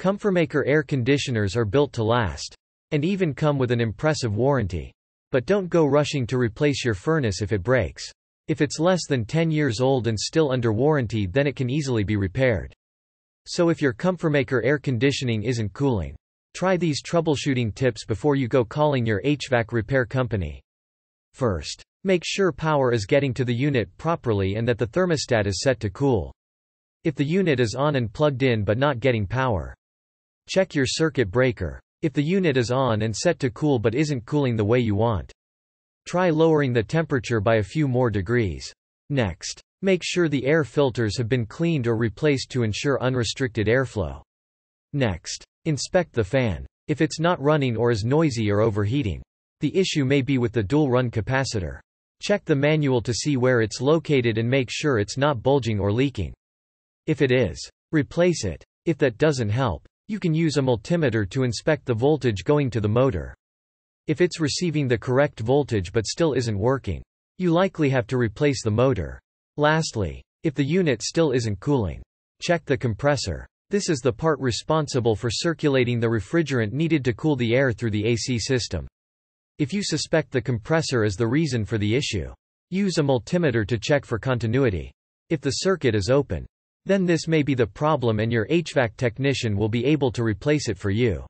Comfortmaker air conditioners are built to last. And even come with an impressive warranty. But don't go rushing to replace your furnace if it breaks. If it's less than 10 years old and still under warranty then it can easily be repaired. So if your Comfortmaker air conditioning isn't cooling, try these troubleshooting tips before you go calling your HVAC repair company. First, make sure power is getting to the unit properly and that the thermostat is set to cool. If the unit is on and plugged in but not getting power, check your circuit breaker. If the unit is on and set to cool but isn't cooling the way you want, try lowering the temperature by a few more degrees. Next, make sure the air filters have been cleaned or replaced to ensure unrestricted airflow. Next, inspect the fan. If it's not running or is noisy or overheating, the issue may be with the dual run capacitor. Check the manual to see where it's located and make sure it's not bulging or leaking. If it is, replace it. If that doesn't help, you can use a multimeter to inspect the voltage going to the motor. If it's receiving the correct voltage but still isn't working, you likely have to replace the motor. Lastly, if the unit still isn't cooling, check the compressor. This is the part responsible for circulating the refrigerant needed to cool the air through the AC system. If you suspect the compressor is the reason for the issue, use a multimeter to check for continuity. If the circuit is open, then this may be the problem and your HVAC technician will be able to replace it for you.